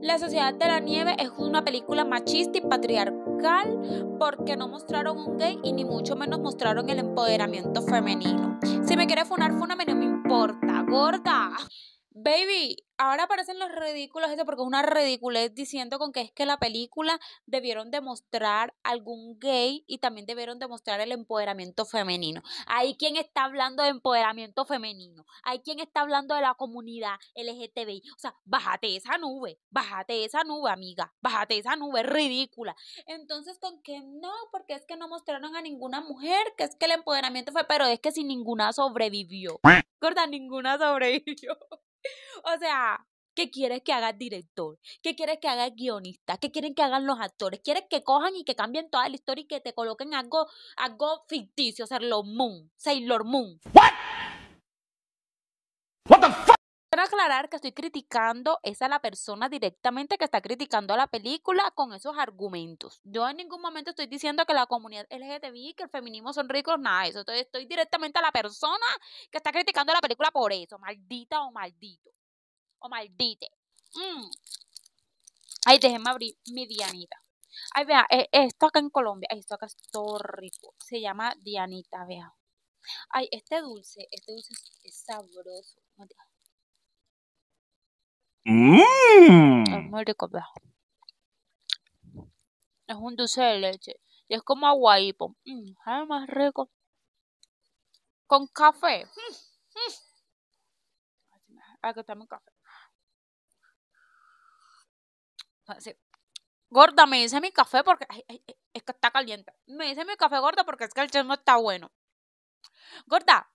La Sociedad de la Nieve es una película machista y patriarcal porque no mostraron un gay y ni mucho menos mostraron el empoderamiento femenino. Si me quiere funar, funame, no me importa, gorda. Baby, ahora parecen los ridículos eso porque es una ridiculez diciendo con que es que la película debieron demostrar algún gay y también debieron demostrar el empoderamiento femenino. Hay quien está hablando de empoderamiento femenino, hay quien está hablando de la comunidad LGTBI. O sea, bájate esa nube, bájate esa nube, amiga, bájate esa nube, ridícula. Entonces, con qué no, porque es que no mostraron a ninguna mujer, que es que el empoderamiento fue, pero es que si ninguna sobrevivió. Gorda, ninguna sobrevivió. o sea, ¿qué quieres que haga director? ¿Qué quieres que haga el guionista? ¿Qué quieren que hagan los actores? ¿Quieres que cojan y que cambien toda la historia y que te coloquen algo, algo ficticio, Sailor Moon? Sailor Moon. ¿What? aclarar que estoy criticando es a la persona directamente que está criticando a la película con esos argumentos. Yo en ningún momento estoy diciendo que la comunidad LGTBI, que el feminismo son ricos, nada de eso. Estoy, estoy directamente a la persona que está criticando la película por eso, maldita o maldito. O maldite. Mm. Ay, déjenme abrir mi Dianita. Ay, vea, e, esto acá en Colombia, esto acá es todo rico. Se llama Dianita, vea. Ay, este dulce, este dulce es sabroso. Mm. Es muy rico, Es un dulce de leche. Y es como aguaipo. Mm, es más rico. Con café. Mm, mm. Aquí mi café. Gorda, me dice mi café porque es que está caliente. Me dice mi café gorda porque es que el no está bueno. Gorda,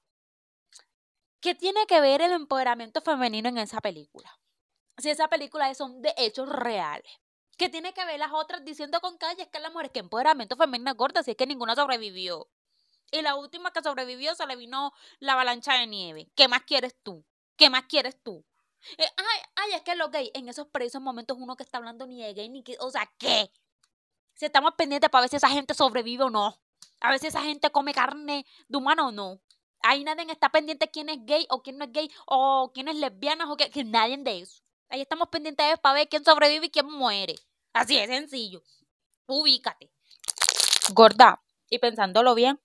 ¿qué tiene que ver el empoderamiento femenino en esa película? si esa película son de hechos reales. que tiene que ver las otras diciendo con calles que las mujeres que empoderamiento femenina gorda si es que ninguna sobrevivió? Y la última que sobrevivió se le vino la avalancha de nieve. ¿Qué más quieres tú? ¿Qué más quieres tú? Eh, ay, ay, es que lo gay en esos preciosos momentos uno que está hablando ni de gay ni que, o sea, ¿qué? Si estamos pendientes para ver si esa gente sobrevive o no. A ver si esa gente come carne de humano o no. Ahí nadie está pendiente quién es gay o quién no es gay o quién es lesbiana o qué, que nadie de eso. Ahí estamos pendientes de para ver quién sobrevive y quién muere. Así de sencillo. Ubícate. Gorda, y pensándolo bien,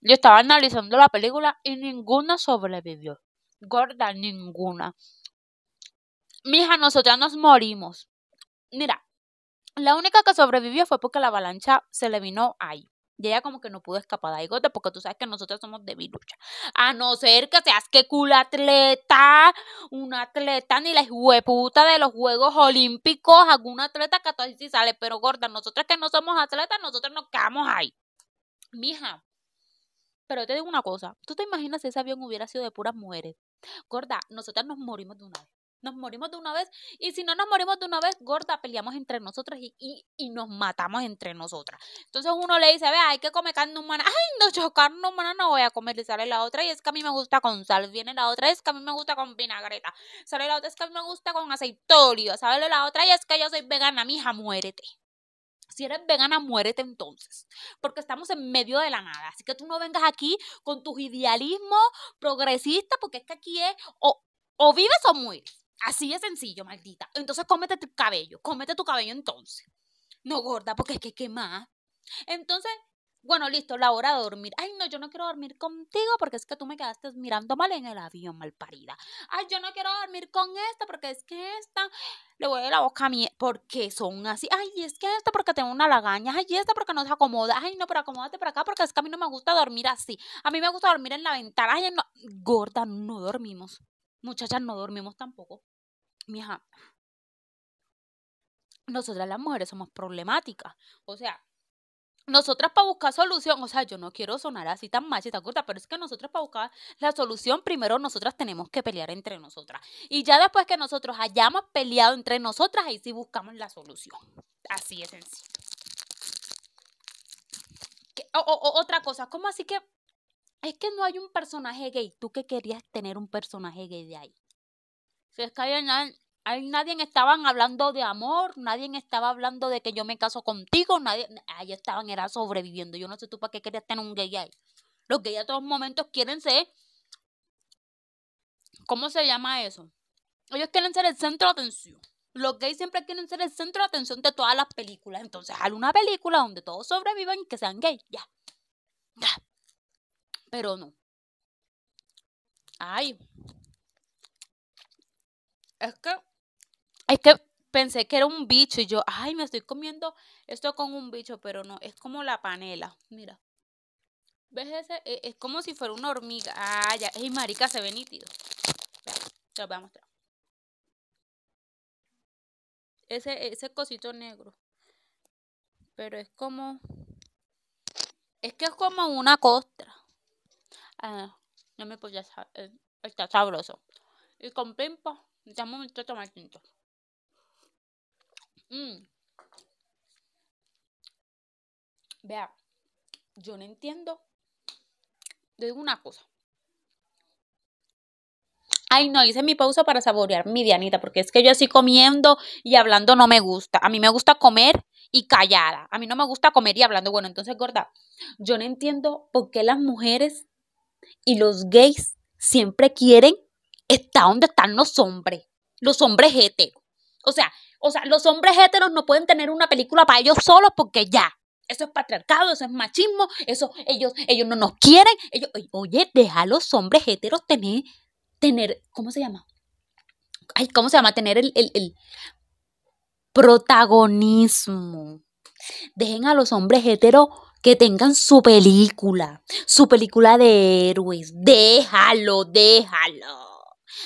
yo estaba analizando la película y ninguna sobrevivió. Gorda, ninguna. Mija, nosotras nos morimos. Mira, la única que sobrevivió fue porque la avalancha se le vino ahí. Y ella como que no pudo escapar de Gorda, porque tú sabes que nosotros somos de A no ser que seas que culo atleta, un atleta ni la hueputa de los Juegos Olímpicos, algún atleta que así sale, pero gorda, nosotros que no somos atletas, nosotros nos quedamos ahí. Mija, pero te digo una cosa, tú te imaginas si ese avión hubiera sido de puras mujeres. Gorda, nosotras nos morimos de una vez. Nos morimos de una vez. Y si no nos morimos de una vez, gorda, peleamos entre nosotras y, y, nos matamos entre nosotras. Entonces uno le dice, ve hay que comer carne humana. Ay, no, yo carne humana no voy a comer. Y sale la otra y es que a mí me gusta con sal. Viene la otra, es que a mí me gusta con vinagreta. Sale la otra, es que a mí me gusta con aceitolio. Sale la otra y es que yo soy vegana, mija, muérete. Si eres vegana, muérete entonces, porque estamos en medio de la nada. Así que tú no vengas aquí con tus idealismos progresistas, porque es que aquí es o, o vives o mueres. Así de sencillo, maldita. Entonces cómete tu cabello, cómete tu cabello entonces. No, gorda, porque es que quema, Entonces, bueno, listo, la hora de dormir. Ay, no, yo no quiero dormir contigo porque es que tú me quedaste mirando mal en el avión, mal parida. Ay, yo no quiero dormir con esta porque es que esta le voy de la boca a mí porque son así. Ay, es que esta porque tengo una lagaña. Ay, esta porque no se acomoda. Ay, no, pero acomódate para acá porque es que a mí no me gusta dormir así. A mí me gusta dormir en la ventana. Ay, no. Gorda, no dormimos. Muchachas, no dormimos tampoco mija, nosotras las mujeres somos problemáticas. O sea, nosotras para buscar solución, o sea, yo no quiero sonar así tan machista corta, pero es que nosotras para buscar la solución, primero nosotras tenemos que pelear entre nosotras. Y ya después que nosotros hayamos peleado entre nosotras, ahí sí buscamos la solución. Así es sencillo. otra cosa, ¿cómo así que es que no hay un personaje gay? ¿Tú que querías tener un personaje gay de ahí? Si es que Ahí nadie estaban hablando de amor, nadie estaba hablando de que yo me caso contigo, nadie, ahí estaban, era sobreviviendo. Yo no sé tú para qué querías tener un gay ahí. Los gays a todos momentos quieren ser, ¿cómo se llama eso? Ellos quieren ser el centro de atención. Los gays siempre quieren ser el centro de atención de todas las películas. Entonces, haz una película donde todos sobrevivan y que sean gays. Ya. Ya. Pero no. Ay. Es que es que pensé que era un bicho y yo, ay, me estoy comiendo esto con un bicho, pero no, es como la panela, mira. ¿Ves ese? E, es, como si fuera una hormiga. Ah, ya, es marica, se ve nítido. te lo voy a mostrar. Ese, ese cosito negro. Pero es como... Es que es como una costra. Ah, no me podía saber. Eh, está sabroso. Y con pimpa, estamos a tomar tinto. Mm. Vea, yo no entiendo. de digo una cosa. Ay, no, hice mi pausa para saborear mi Dianita, porque es que yo así comiendo y hablando no me gusta. A mí me gusta comer y callada. A mí no me gusta comer y hablando. Bueno, entonces, gorda, yo no entiendo por qué las mujeres y los gays siempre quieren estar donde están los hombres, los hombres heteros. O sea, o sea, los hombres heteros no pueden tener una película para ellos solos porque ya. Eso es patriarcado, eso es machismo, eso ellos, ellos no nos quieren. Ellos, oye, deja a los hombres heteros tener, tener, ¿cómo se llama? Ay, ¿cómo se llama? Tener el, el, el protagonismo. Dejen a los hombres heteros que tengan su película, su película de héroes. Déjalo, déjalo.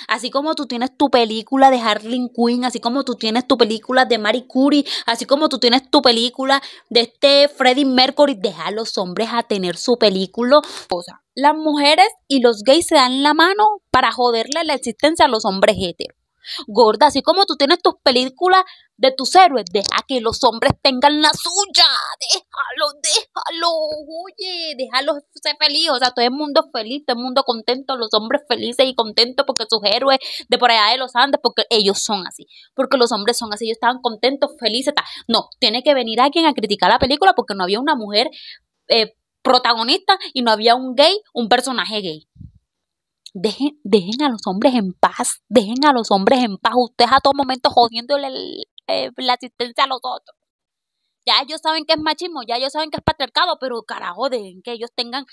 Así como tú tienes tu película de Harley Quinn, así como tú tienes tu película de Mary Curie, así como tú tienes tu película de este Freddie Mercury, deja a los hombres a tener su película. O las mujeres y los gays se dan la mano para joderle la existencia a los hombres heteros. Gorda, así como tú tienes tus películas de tus héroes, deja que los hombres tengan la suya. Déjalo, déjalo. Oye, déjalo ser feliz. O sea, todo el mundo feliz, todo el mundo contento, los hombres felices y contentos porque sus héroes de por allá de los Andes, porque ellos son así. Porque los hombres son así, ellos estaban contentos, felices. No, tiene que venir alguien a criticar la película porque no había una mujer eh, protagonista y no había un gay, un personaje gay. Dejen, a los hombres en paz, dejen a los hombres en paz. Ustedes a todo momento jodiéndole eh, la asistencia a los otros. Ya ellos saben que es machismo, ya ellos saben que es patriarcado, pero carajo, dejen que ellos tengan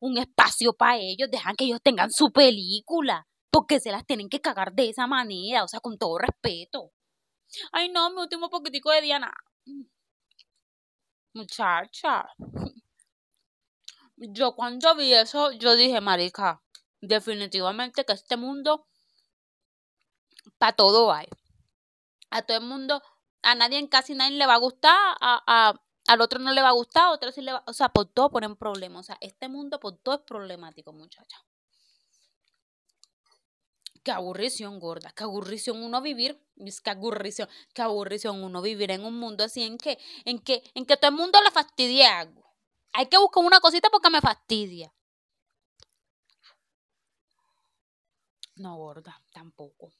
un espacio para ellos, dejan que ellos tengan su película, porque se las tienen que cagar de esa manera, o sea, con todo respeto. Ay, no, mi último poquitico de Diana. Muchacha. Yo cuando vi eso, yo dije, marica, definitivamente que este mundo para todo hay. A todo el mundo, a nadie, casi nadie le va a gustar, a, al otro no le va a gustar, a otro sí le va, o sea, por todo ponen problemas. O sea, este mundo por todo es problemático, muchachos Qué aburrición, gorda, qué aburrición uno vivir, es que aburrición, qué aburrición uno vivir en un mundo así en que, en que, en que todo el mundo le fastidia Hay que buscar una cosita porque me fastidia. no gorda tampoco.